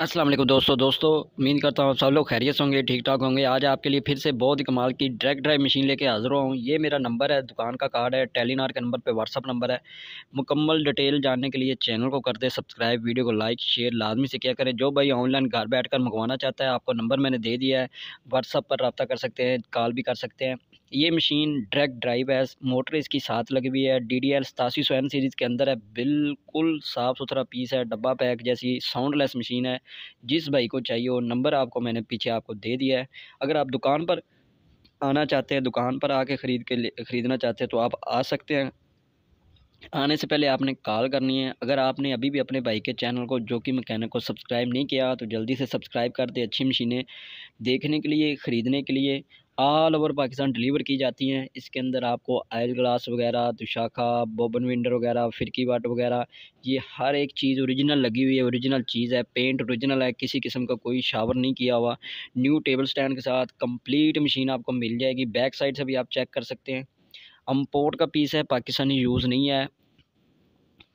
अस्सलाम वालेकुम दोस्तों दोस्तों उम्मीद करता हूँ सब लोग खैरियत होंगे ठीक ठाक होंगे आज आपके लिए फिर से बहुत ही कमाल की डायरेक्ट ड्राइव मशीन लेके हाजिर हुआ हूँ ये मेरा नंबर है दुकान का कार्ड है टेलीनार के नंबर पे व्हाट्सअप नंबर है मुकम्मल डिटेल जानने के लिए चैनल को कर दे सब्सक्राइब वीडियो को लाइक शेयर लाजमी से किया करें जो भाई ऑनलाइन घर बैठ कर मंगवाना चाहता है आपको नंबर मैंने दे दिया है व्हाट्सअप पर रब्ता कर सकते हैं कॉल भी कर सकते हैं ये मशीन ड्रैग ड्राइव है मोटर इसकी साथ लगी हुई है डी डी एल सतासी सौ एन सीरीज़ के अंदर है बिल्कुल साफ़ सुथरा पीस है डब्बा पैक जैसी साउंडलेस मशीन है जिस भाई को चाहिए वो नंबर आपको मैंने पीछे आपको दे दिया है अगर आप दुकान पर आना चाहते हैं दुकान पर आके ख़रीद के ख़रीदना चाहते हैं तो आप आ सकते हैं आने से पहले आपने कॉल करनी है अगर आपने अभी भी अपने भाई के चैनल को जो कि मैकेनिक को सब्सक्राइब नहीं किया तो जल्दी से सब्सक्राइब कर दे अच्छी मशीनें देखने के लिए ख़रीदने के लिए ऑल ओवर पाकिस्तान डिलीवर की जाती हैं इसके अंदर आपको आयल ग्लास वगैरह दुशाखा बोबन विंडर वगैरह फिरकी वाट वगैरह ये हर एक चीज़ ओरिजिनल लगी हुई है ओरिजिनल चीज़ है पेंट ओरिजिनल है किसी किस्म का कोई शावर नहीं किया हुआ न्यू टेबल स्टैंड के साथ कंप्लीट मशीन आपको मिल जाएगी बैक साइड से भी आप चेक कर सकते हैं अम्पोर्ट का पीस है पाकिस्तानी यूज़ नहीं है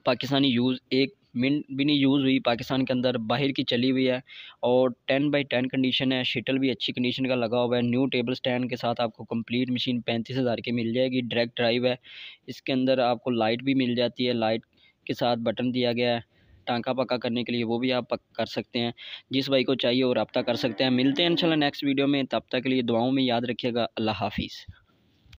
पाकिस्तानी यूज़ एक भी नहीं यूज़ हुई पाकिस्तान के अंदर बाहर की चली हुई है और टेन बाई टेन कंडीशन है शटल भी अच्छी कंडीशन का लगा हुआ है न्यू टेबल स्टैंड के साथ आपको कंप्लीट मशीन पैंतीस हज़ार की मिल जाएगी डायरेक्ट ड्राइव है इसके अंदर आपको लाइट भी मिल जाती है लाइट के साथ बटन दिया गया है टाँका पक्का करने के लिए वो भी आप कर सकते हैं जिस भाई को चाहिए वो रबता कर सकते हैं मिलते हैं इंशाल्लाह नेक्स्ट वीडियो में तब तक के लिए दुआओं में याद रखिएगा अल्लाह हाफिज़